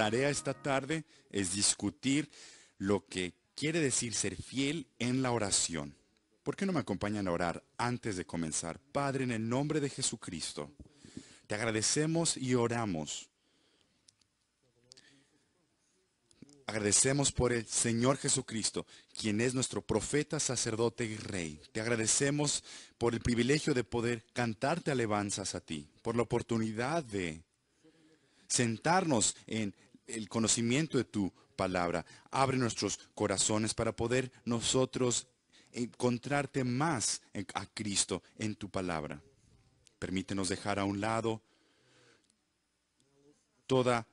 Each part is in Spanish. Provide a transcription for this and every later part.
tarea esta tarde es discutir lo que quiere decir ser fiel en la oración. ¿Por qué no me acompañan a orar antes de comenzar? Padre, en el nombre de Jesucristo, te agradecemos y oramos. agradecemos por el Señor Jesucristo, quien es nuestro profeta, sacerdote y rey. Te agradecemos por el privilegio de poder cantarte alabanzas a ti, por la oportunidad de sentarnos en el conocimiento de tu palabra. Abre nuestros corazones para poder nosotros encontrarte más a Cristo en tu palabra. Permítenos dejar a un lado toda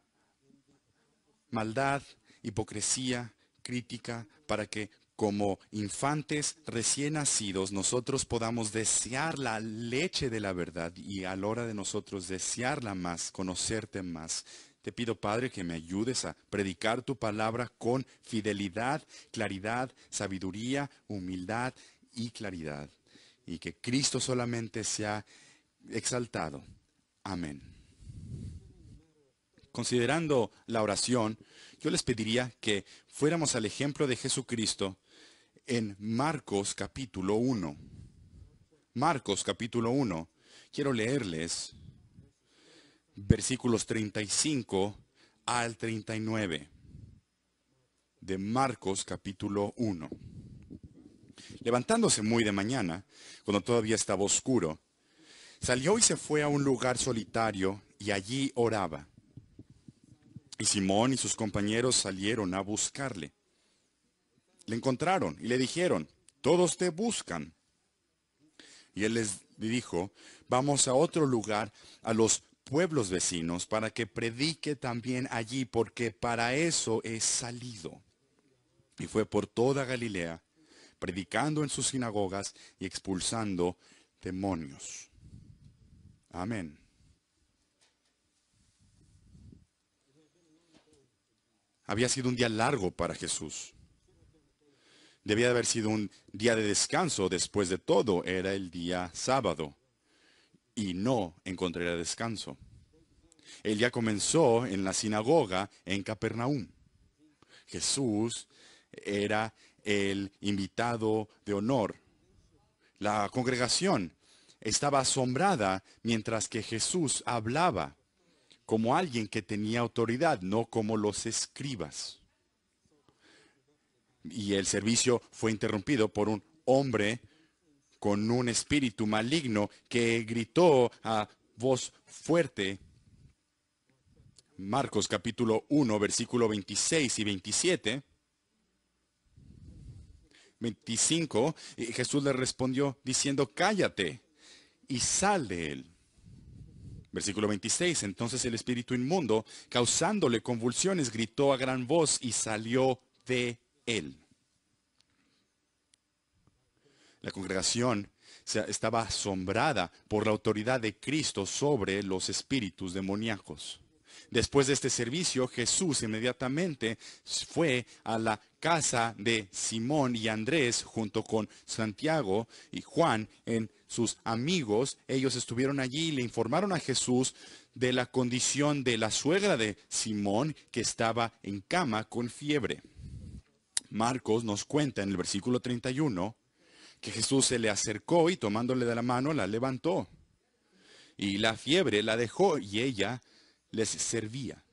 maldad, hipocresía, crítica, para que como infantes recién nacidos nosotros podamos desear la leche de la verdad y a la hora de nosotros desearla más, conocerte más, te pido, Padre, que me ayudes a predicar tu palabra con fidelidad, claridad, sabiduría, humildad y claridad. Y que Cristo solamente sea exaltado. Amén. Considerando la oración, yo les pediría que fuéramos al ejemplo de Jesucristo en Marcos capítulo 1. Marcos capítulo 1. Quiero leerles versículos 35 al 39 de Marcos capítulo 1. Levantándose muy de mañana, cuando todavía estaba oscuro, salió y se fue a un lugar solitario y allí oraba. Y Simón y sus compañeros salieron a buscarle. Le encontraron y le dijeron, todos te buscan. Y él les dijo, vamos a otro lugar, a los pueblos vecinos para que predique también allí, porque para eso he salido. Y fue por toda Galilea, predicando en sus sinagogas y expulsando demonios. Amén. Había sido un día largo para Jesús. Debía de haber sido un día de descanso. Después de todo, era el día sábado y no encontrará descanso. Él ya comenzó en la sinagoga en Capernaum. Jesús era el invitado de honor. La congregación estaba asombrada mientras que Jesús hablaba como alguien que tenía autoridad, no como los escribas. Y el servicio fue interrumpido por un hombre con un espíritu maligno que gritó a voz fuerte. Marcos capítulo 1, versículo 26 y 27. 25, y Jesús le respondió diciendo, cállate y sale él. Versículo 26, entonces el espíritu inmundo, causándole convulsiones, gritó a gran voz y salió de él. La congregación estaba asombrada por la autoridad de Cristo sobre los espíritus demoníacos. Después de este servicio, Jesús inmediatamente fue a la casa de Simón y Andrés junto con Santiago y Juan en sus amigos. Ellos estuvieron allí y le informaron a Jesús de la condición de la suegra de Simón que estaba en cama con fiebre. Marcos nos cuenta en el versículo 31 que Jesús se le acercó y tomándole de la mano la levantó. Y la fiebre la dejó y ella les servía.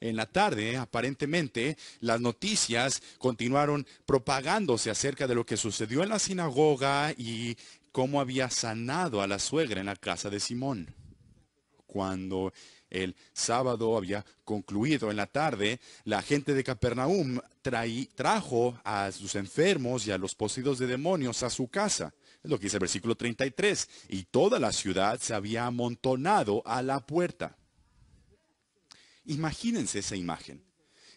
En la tarde, aparentemente, las noticias continuaron propagándose acerca de lo que sucedió en la sinagoga y cómo había sanado a la suegra en la casa de Simón. Cuando el sábado había concluido en la tarde, la gente de Capernaum trajo a sus enfermos y a los poseídos de demonios a su casa. Es lo que dice el versículo 33. Y toda la ciudad se había amontonado a la puerta. Imagínense esa imagen.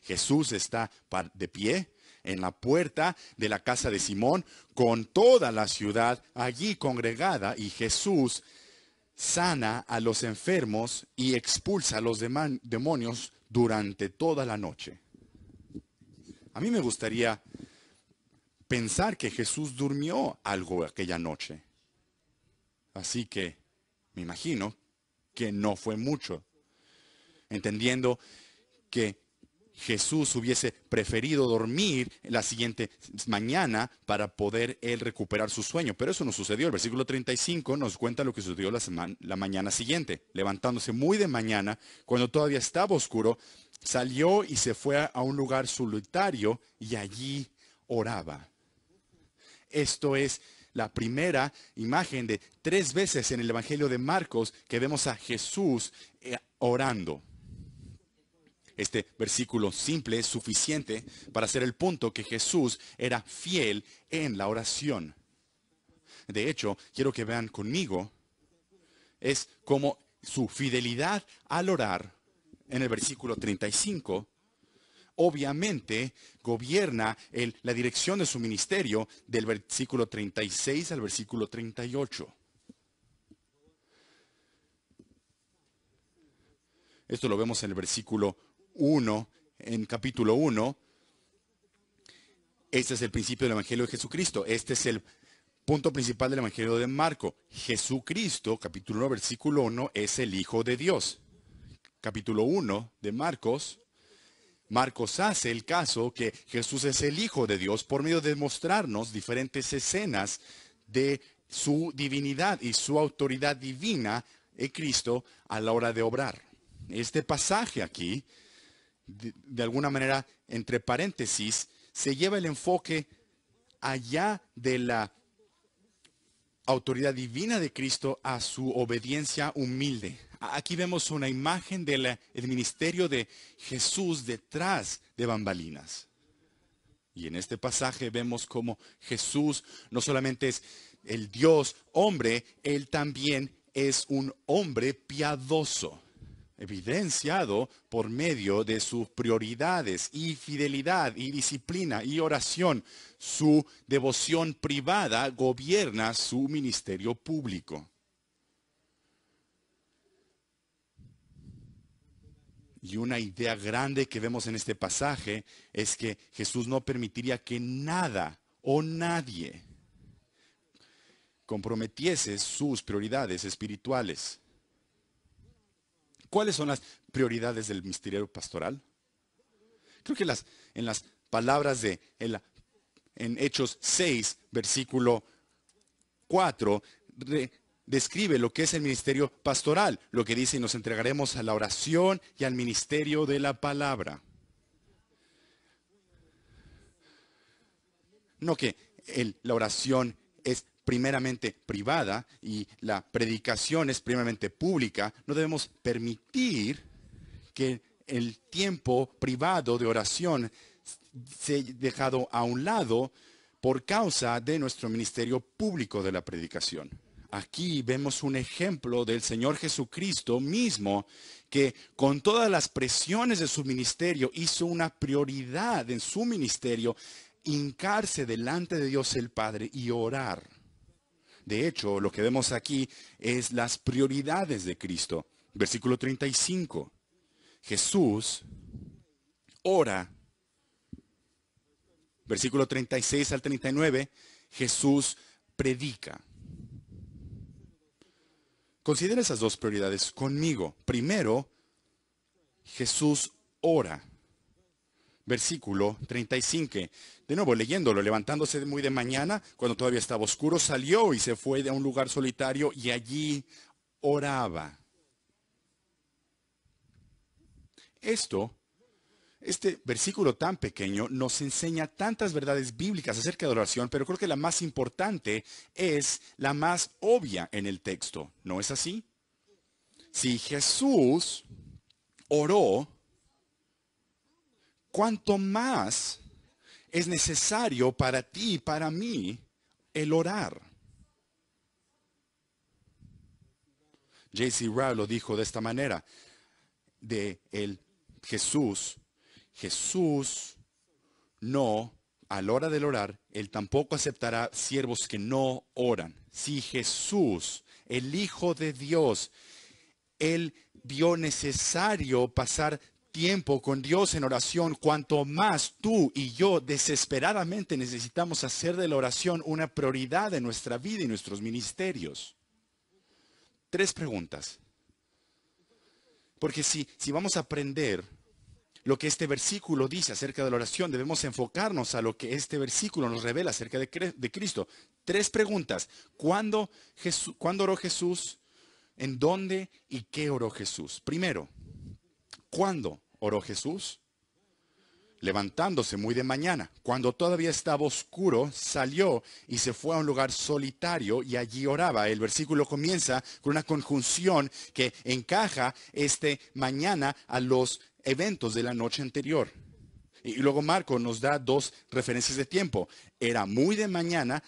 Jesús está de pie en la puerta de la casa de Simón con toda la ciudad allí congregada y Jesús sana a los enfermos y expulsa a los demonios durante toda la noche. A mí me gustaría pensar que Jesús durmió algo aquella noche. Así que me imagino que no fue mucho, entendiendo que Jesús hubiese preferido dormir la siguiente mañana para poder él recuperar su sueño. Pero eso no sucedió. El versículo 35 nos cuenta lo que sucedió la, mañana siguiente. Levantándose muy de mañana, cuando todavía estaba oscuro, salió y se fue a un lugar solitario y allí oraba. Esto es la primera imagen de tres veces en el Evangelio de Marcos que vemos a Jesús eh, orando. Este versículo simple es suficiente para hacer el punto que Jesús era fiel en la oración. De hecho, quiero que vean conmigo, es como su fidelidad al orar en el versículo 35 obviamente gobierna la dirección de su ministerio del versículo 36 al versículo 38. Esto lo vemos en el versículo 1, en capítulo 1, este es el principio del Evangelio de Jesucristo. Este es el punto principal del Evangelio de Marco. Jesucristo, capítulo 1, versículo 1, es el Hijo de Dios. Capítulo 1 de Marcos, Marcos hace el caso que Jesús es el Hijo de Dios por medio de mostrarnos diferentes escenas de su divinidad y su autoridad divina en Cristo a la hora de obrar. Este pasaje aquí de, alguna manera, entre paréntesis, se lleva el enfoque allá de la autoridad divina de Cristo a su obediencia humilde. Aquí vemos una imagen del ministerio de Jesús detrás de bambalinas. Y en este pasaje vemos como Jesús no solamente es el Dios hombre, él también es un hombre piadoso evidenciado por medio de sus prioridades y fidelidad y disciplina y oración. Su devoción privada gobierna su ministerio público. Y una idea grande que vemos en este pasaje es que Jesús no permitiría que nada o nadie comprometiese sus prioridades espirituales. ¿Cuáles son las prioridades del ministerio pastoral? Creo que las, en las palabras de en, Hechos 6, versículo 4, describe lo que es el ministerio pastoral, lo que dice, y nos entregaremos a la oración y al ministerio de la palabra. No que la oración es primeramente privada y la predicación es primeramente pública, no debemos permitir que el tiempo privado de oración sea dejado a un lado por causa de nuestro ministerio público de la predicación. Aquí vemos un ejemplo del Señor Jesucristo mismo que con todas las presiones de su ministerio hizo una prioridad en su ministerio hincarse delante de Dios el Padre y orar. De hecho, lo que vemos aquí es las prioridades de Cristo. Versículo 35. Jesús ora. Versículo 36 al 39. Jesús predica. Considera esas dos prioridades conmigo. Primero, Jesús ora versículo 35. De nuevo, leyéndolo, levantándose muy de mañana, cuando todavía estaba oscuro, salió y se fue a un lugar solitario y allí oraba. Esto, este versículo tan pequeño nos enseña tantas verdades bíblicas acerca de oración, pero creo que la más importante es la más obvia en el texto. ¿No es así? Si Jesús oró, cuanto más es necesario para ti para mí el orar. J.C. Rao lo dijo de esta manera, de el Jesús, Jesús no, a la hora del orar, él tampoco aceptará siervos que no oran. Si Jesús, el Hijo de Dios, él vio necesario pasar tiempo con Dios en oración, cuanto más tú y yo desesperadamente necesitamos hacer de la oración una prioridad en nuestra vida y nuestros ministerios. Tres preguntas. Porque si, si vamos a aprender lo que este versículo dice acerca de la oración, debemos enfocarnos a lo que este versículo nos revela acerca de, Cristo. Tres preguntas. ¿Cuándo oró Jesús? ¿En dónde y qué oró Jesús? Primero, ¿cuándo? oró Jesús? Levantándose muy de mañana, cuando todavía estaba oscuro, salió y se fue a un lugar solitario y allí oraba. El versículo comienza con una conjunción que encaja este mañana a los eventos de la noche anterior. Y luego Marco nos da dos referencias de tiempo. Era muy de mañana,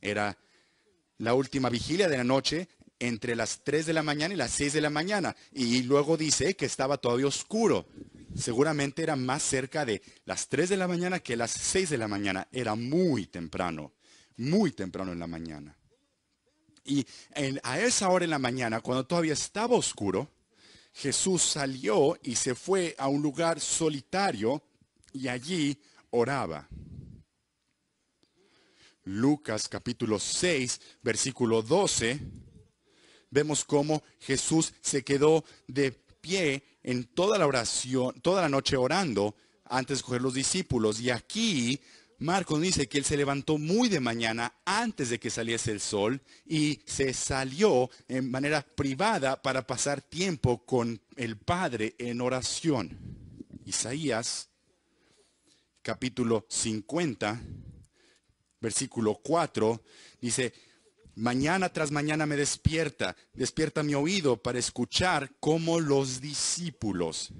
era la última vigilia de la noche, entre las 3 de la mañana y las 6 de la mañana. Y luego dice que estaba todavía oscuro. Seguramente era más cerca de las 3 de la mañana que las 6 de la mañana. Era muy temprano, muy temprano en la mañana. Y a esa hora en la mañana, cuando todavía estaba oscuro, Jesús salió y se fue a un lugar solitario y allí oraba. Lucas capítulo 6, versículo 12 vemos cómo Jesús se quedó de pie en toda la oración, toda la noche orando antes de coger los discípulos. Y aquí Marcos dice que él se levantó muy de mañana antes de que saliese el sol y se salió en manera privada para pasar tiempo con el Padre en oración. Isaías capítulo 50, versículo 4, dice, Mañana tras mañana me despierta, despierta mi oído para escuchar como los discípulos.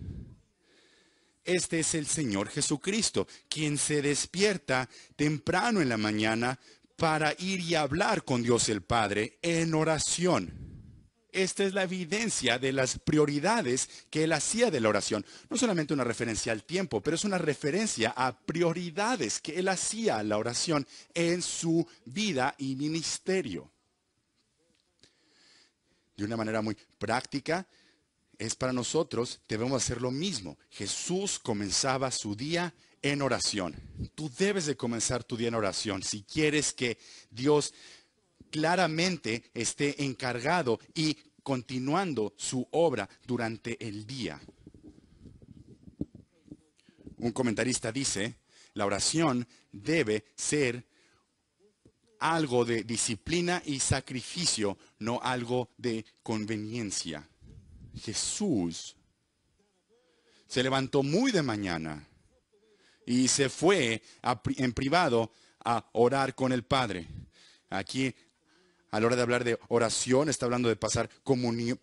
Este es el Señor Jesucristo, quien se despierta temprano en la mañana para ir y hablar con Dios el Padre en oración. Esta es la evidencia de las prioridades que él hacía de la oración. No solamente una referencia al tiempo, pero es una referencia a prioridades que él hacía a la oración en su vida y ministerio. De una manera muy práctica, es para nosotros, debemos hacer lo mismo. Jesús comenzaba su día en oración. Tú debes de comenzar tu día en oración si quieres que Dios claramente esté encargado y continuando su obra durante el día. Un comentarista dice, la oración debe ser algo de disciplina y sacrificio, no algo de conveniencia. Jesús se levantó muy de mañana y se fue en privado a orar con el Padre. Aquí a la hora de hablar de oración, está hablando de pasar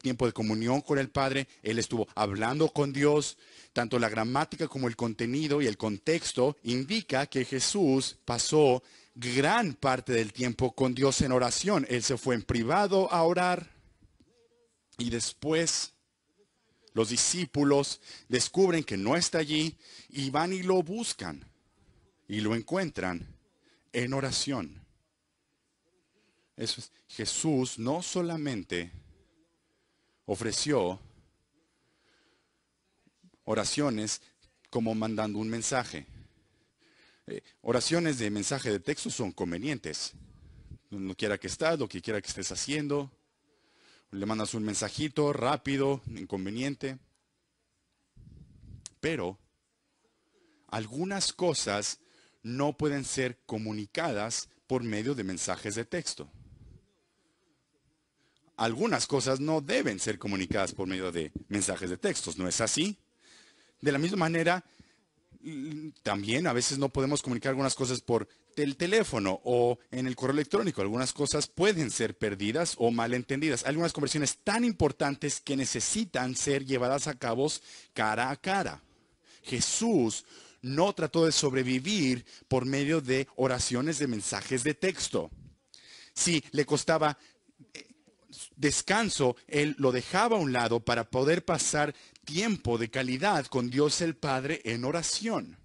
tiempo de comunión con el Padre. Él estuvo hablando con Dios. Tanto la gramática como el contenido y el contexto indica que Jesús pasó gran parte del tiempo con Dios en oración. Él se fue en privado a orar y después los discípulos descubren que no está allí y van y lo buscan y lo encuentran en oración. Jesús no solamente ofreció oraciones como mandando un mensaje. Eh, oraciones de mensaje de texto son convenientes. No quiera que estás, lo que quiera que estés haciendo, le mandas un mensajito rápido, inconveniente. Pero algunas cosas no pueden ser comunicadas por medio de mensajes de texto algunas cosas no deben ser comunicadas por medio de mensajes de textos, ¿no es así? De la misma manera, también a veces no podemos comunicar algunas cosas por el teléfono o en el correo electrónico. Algunas cosas pueden ser perdidas o malentendidas. algunas conversiones tan importantes que necesitan ser llevadas a cabo cara a cara. Jesús no trató de sobrevivir por medio de oraciones de mensajes de texto. Sí, le costaba descanso, él lo dejaba a un lado para poder pasar tiempo de calidad con Dios el Padre en oración.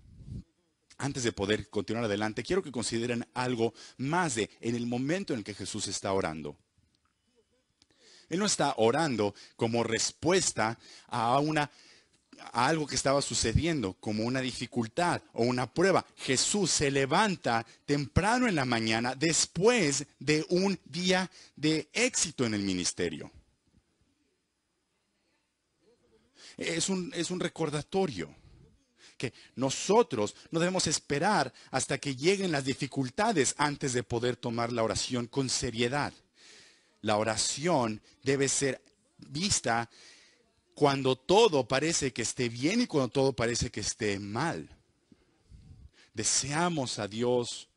Antes de poder continuar adelante, quiero que consideren algo más de en el momento en el que Jesús está orando. Él no está orando como respuesta a una algo que estaba sucediendo, como una dificultad o una prueba. Jesús se levanta temprano en la mañana después de un día de éxito en el ministerio. Es un, es un recordatorio que nosotros no debemos esperar hasta que lleguen las dificultades antes de poder tomar la oración con seriedad. La oración debe ser vista cuando todo parece que esté bien y cuando todo parece que esté mal. Deseamos a Dios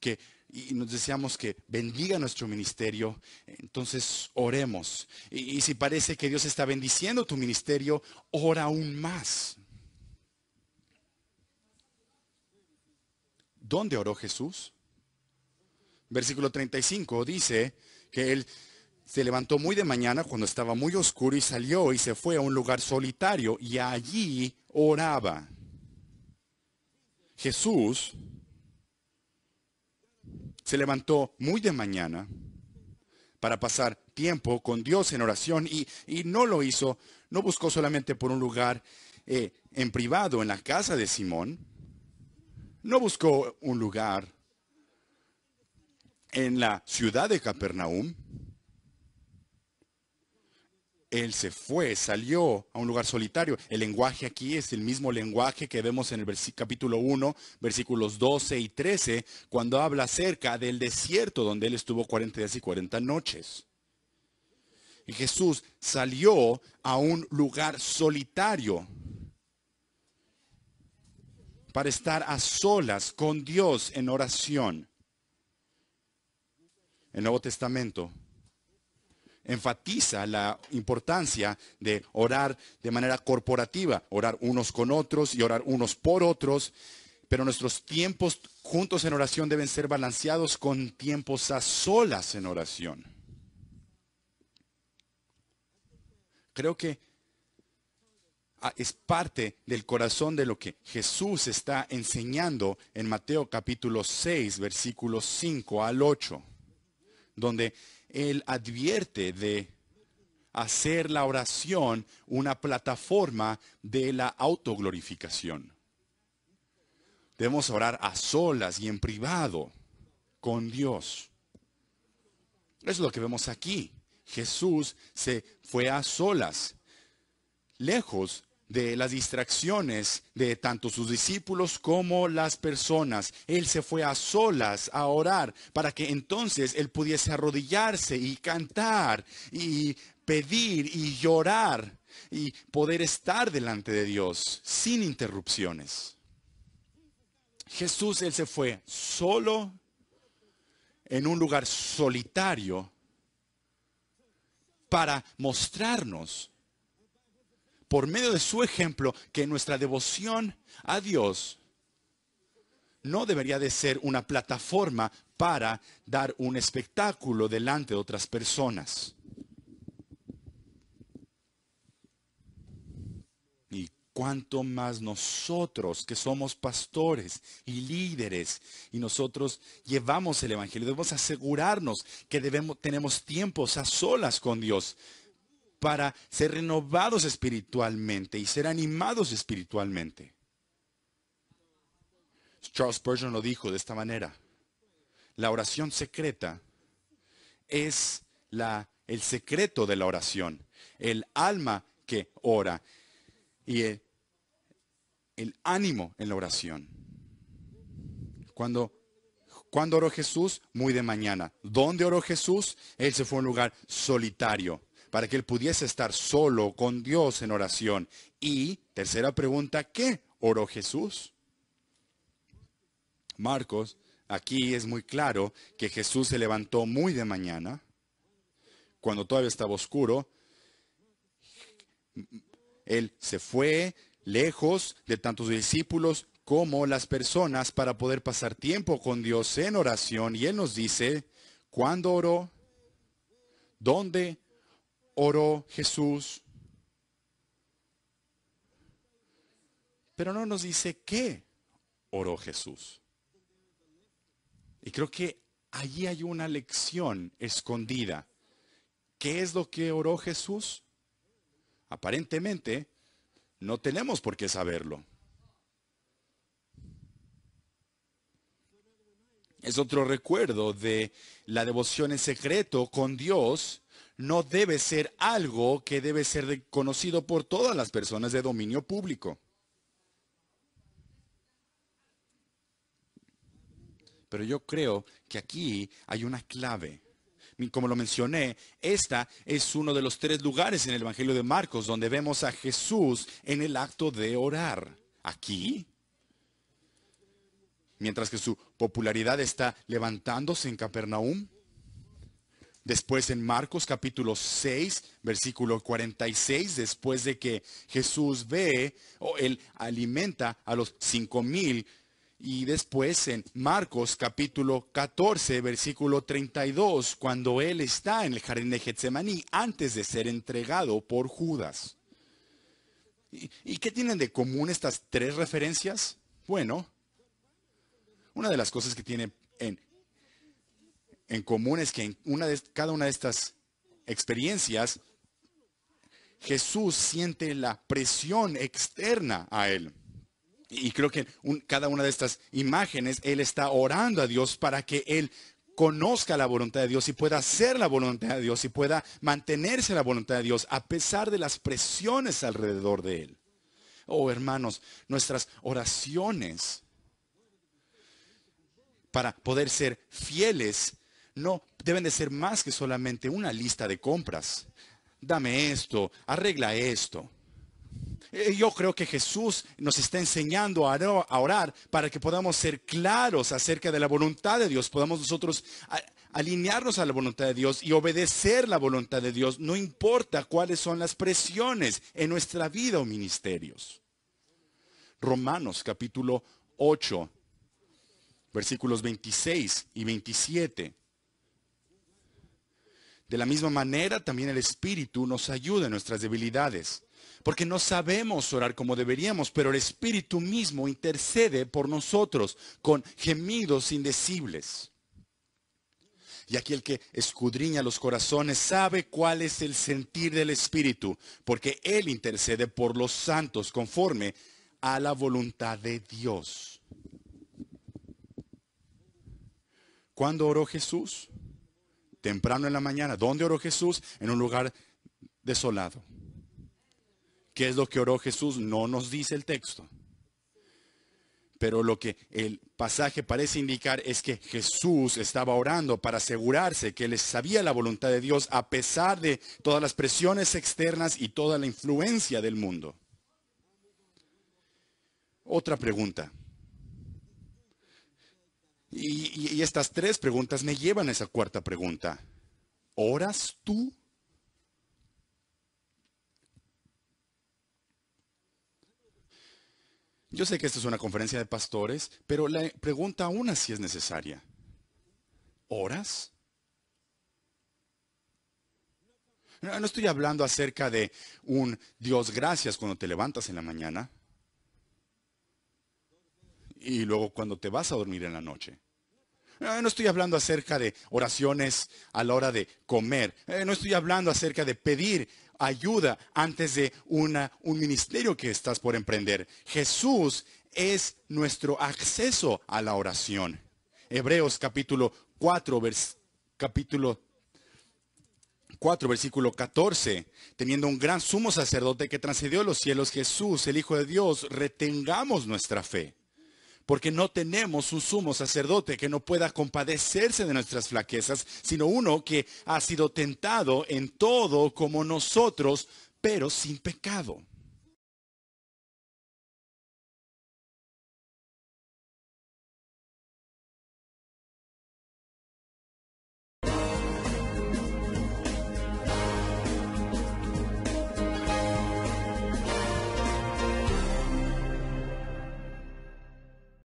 que, y nos deseamos que bendiga nuestro ministerio, entonces oremos. Y, y, si parece que Dios está bendiciendo tu ministerio, ora aún más. ¿Dónde oró Jesús? Versículo 35 dice que él se levantó muy de mañana cuando estaba muy oscuro y salió y se fue a un lugar solitario y allí oraba. Jesús se levantó muy de mañana para pasar tiempo con Dios en oración y, no lo hizo, no buscó solamente por un lugar eh, en privado en la casa de Simón, no buscó un lugar en la ciudad de Capernaum, él se fue, salió a un lugar solitario. El lenguaje aquí es el mismo lenguaje que vemos en el capítulo 1, versículos 12 y 13, cuando habla acerca del desierto donde él estuvo 40 días y 40 noches. Y Jesús salió a un lugar solitario para estar a solas con Dios en oración. El Nuevo Testamento enfatiza la importancia de orar de manera corporativa, orar unos con otros y orar unos por otros, pero nuestros tiempos juntos en oración deben ser balanceados con tiempos a solas en oración. Creo que ah, es parte del corazón de lo que Jesús está enseñando en Mateo capítulo 6, versículos 5 al 8, donde él advierte de hacer la oración una plataforma de la autoglorificación. Debemos orar a solas y en privado con Dios. Eso es lo que vemos aquí. Jesús se fue a solas, lejos de las distracciones de tanto sus discípulos como las personas. Él se fue a solas a orar para que entonces él pudiese arrodillarse y cantar y pedir y llorar y poder estar delante de Dios sin interrupciones. Jesús, él se fue solo en un lugar solitario para mostrarnos por medio de su ejemplo que nuestra devoción a Dios no debería de ser una plataforma para dar un espectáculo delante de otras personas. Y cuanto más nosotros que somos pastores y líderes y nosotros llevamos el Evangelio, debemos asegurarnos que debemos, tenemos tiempos a solas con Dios para ser renovados espiritualmente y ser animados espiritualmente. Charles Spurgeon lo dijo de esta manera. La oración secreta es el secreto de la oración, el alma que ora y el, ánimo en la oración. Cuando ¿Cuándo oró Jesús? Muy de mañana. ¿Dónde oró Jesús? Él se fue a un lugar solitario para que él pudiese estar solo con Dios en oración. Y tercera pregunta, ¿qué oró Jesús? Marcos, aquí es muy claro que Jesús se levantó muy de mañana, cuando todavía estaba oscuro. Él se fue lejos de tantos discípulos como las personas para poder pasar tiempo con Dios en oración. Y Él nos dice, ¿cuándo oró? ¿Dónde Oro Jesús. Pero no nos dice qué oró Jesús. Y creo que allí hay una lección escondida. ¿Qué es lo que oró Jesús? Aparentemente, no tenemos por qué saberlo. Es otro recuerdo de la devoción en secreto con Dios no debe ser algo que debe ser conocido por todas las personas de dominio público. Pero yo creo que aquí hay una clave. Como lo mencioné, esta es uno de los tres lugares en el Evangelio de Marcos donde vemos a Jesús en el acto de orar. Aquí, mientras que su popularidad está levantándose en Capernaum, Después en Marcos capítulo 6, versículo 46, después de que Jesús ve o él alimenta a los cinco mil. Y después en Marcos capítulo 14, versículo 32, cuando él está en el jardín de Getsemaní antes de ser entregado por Judas. ¿Y, y qué tienen de común estas tres referencias? Bueno, una de las cosas que tienen en en común es que en una de, cada una de estas experiencias, Jesús siente la presión externa a él. Y creo que en cada una de estas imágenes, él está orando a Dios para que él conozca la voluntad de Dios y pueda hacer la voluntad de Dios y pueda mantenerse la voluntad de Dios a pesar de las presiones alrededor de él. Oh hermanos, nuestras oraciones para poder ser fieles no, deben de ser más que solamente una lista de compras. Dame esto, arregla esto. Eh, yo creo que Jesús nos está enseñando a orar para que podamos ser claros acerca de la voluntad de Dios, podamos nosotros alinearnos a la voluntad de Dios y obedecer la voluntad de Dios, no importa cuáles son las presiones en nuestra vida o ministerios. Romanos capítulo 8, versículos 26 y 27. De la misma manera, también el Espíritu nos ayuda en nuestras debilidades, porque no sabemos orar como deberíamos, pero el Espíritu mismo intercede por nosotros con gemidos indecibles. Y aquí el que escudriña los corazones sabe cuál es el sentir del Espíritu, porque Él intercede por los santos conforme a la voluntad de Dios. ¿Cuándo oró Jesús? temprano en la mañana. ¿Dónde oró Jesús? En un lugar desolado. ¿Qué es lo que oró Jesús? No nos dice el texto. Pero lo que el pasaje parece indicar es que Jesús estaba orando para asegurarse que él sabía la voluntad de Dios a pesar de todas las presiones externas y toda la influencia del mundo. Otra pregunta y, estas tres preguntas me llevan a esa cuarta pregunta. ¿Oras tú? Yo sé que esto es una conferencia de pastores, pero la pregunta aún así es necesaria. ¿Oras? no, estoy hablando acerca de un Dios gracias cuando te levantas en la mañana y luego cuando te vas a dormir en la noche. No estoy hablando acerca de oraciones a la hora de comer. Eh, no estoy hablando acerca de pedir ayuda antes de una, un ministerio que estás por emprender. Jesús es nuestro acceso a la oración. Hebreos capítulo 4, capítulo 4, versículo 14. Teniendo un gran sumo sacerdote que transcedió los cielos, Jesús, el Hijo de Dios, retengamos nuestra fe porque no tenemos un sumo sacerdote que no pueda compadecerse de nuestras flaquezas, sino uno que ha sido tentado en todo como nosotros, pero sin pecado.